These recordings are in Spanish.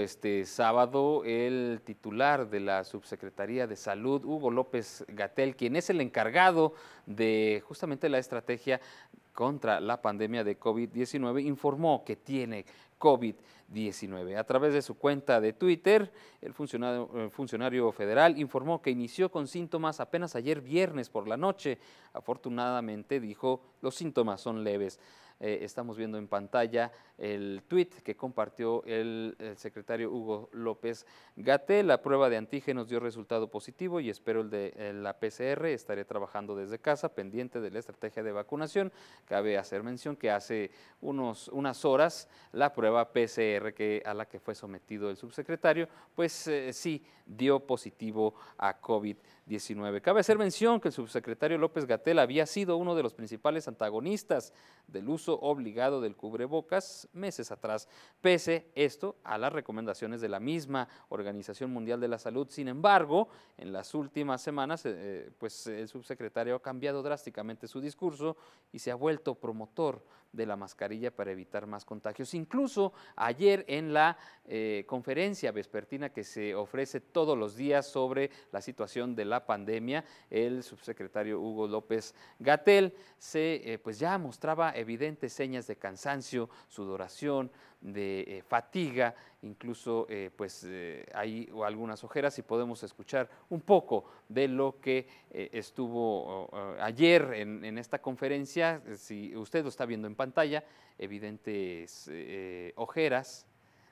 este sábado el titular de la Subsecretaría de Salud, Hugo López Gatel, quien es el encargado de justamente la estrategia contra la pandemia de COVID-19, informó que tiene COVID-19. A través de su cuenta de Twitter, el funcionario, el funcionario, federal informó que inició con síntomas apenas ayer viernes por la noche. Afortunadamente, dijo, los síntomas son leves. Eh, estamos viendo en pantalla el tweet que compartió el, secretario Hugo López Gatel. La prueba de antígenos dio resultado positivo y espero el de eh, la PCR. Estaré trabajando desde casa, pendiente de la estrategia de vacunación. Cabe hacer mención que hace unos, unas horas la prueba PCR a la que fue sometido el subsecretario, pues eh, sí dio positivo a COVID-19. Cabe hacer mención que el subsecretario López Gatel había sido uno de los principales antagonistas del uso obligado del cubrebocas meses atrás, pese esto a las recomendaciones de la misma Organización Mundial de la Salud. Sin embargo, en las últimas semanas, eh, eh, pues el subsecretario ha cambiado drásticamente su discurso y se ha vuelto promotor de la mascarilla para evitar más contagios. Incluso ayer en la eh, conferencia vespertina que se ofrece todos los días sobre la situación de la pandemia, el subsecretario Hugo López Gatel se pues ya mostraba evidente señas de cansancio, sudoración, de eh, fatiga, incluso eh, pues hay eh, algunas ojeras y podemos escuchar un poco de lo que estuvo ayer en, en, esta conferencia. Si usted lo está viendo en pantalla, evidentes ojeras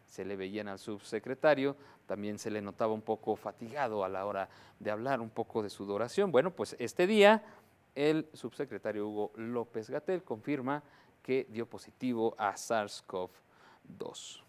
se le veían al subsecretario, también se le notaba un poco fatigado a la hora de hablar, un poco de sudoración. Bueno, pues este día el subsecretario Hugo López Gatel confirma que dio positivo a SARS-CoV-2.